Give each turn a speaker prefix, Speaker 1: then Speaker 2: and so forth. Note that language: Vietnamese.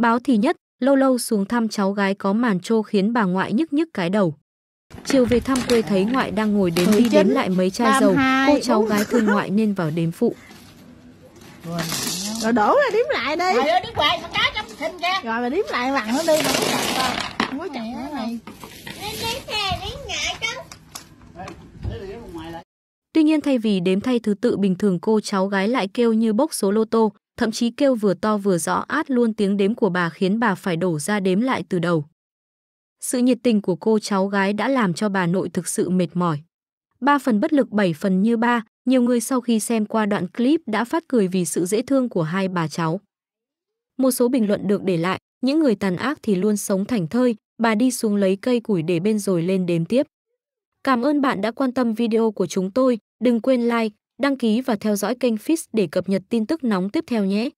Speaker 1: Báo thì nhất, lâu lâu xuống thăm cháu gái có màn trô khiến bà ngoại nhức nhức cái đầu. Chiều về thăm quê thấy ngoại đang ngồi đến đi đếm lại mấy chai dầu, cô cháu gái thương ngoại nên vào đếm phụ. Rồi đổ ra đếm lại đi. Rồi đếm lại con cá trong thịt ra. Rồi mà đếm lại bằng nó đi. Không có chặn nó này. Tuy nhiên thay vì đếm thay thứ tự bình thường cô cháu gái lại kêu như bốc số lô tô, thậm chí kêu vừa to vừa rõ át luôn tiếng đếm của bà khiến bà phải đổ ra đếm lại từ đầu. Sự nhiệt tình của cô cháu gái đã làm cho bà nội thực sự mệt mỏi. Ba phần bất lực bảy phần như ba, nhiều người sau khi xem qua đoạn clip đã phát cười vì sự dễ thương của hai bà cháu. Một số bình luận được để lại, những người tàn ác thì luôn sống thành thơi, bà đi xuống lấy cây củi để bên rồi lên đếm tiếp. Cảm ơn bạn đã quan tâm video của chúng tôi, đừng quên like, Đăng ký và theo dõi kênh Fis để cập nhật tin tức nóng tiếp theo nhé.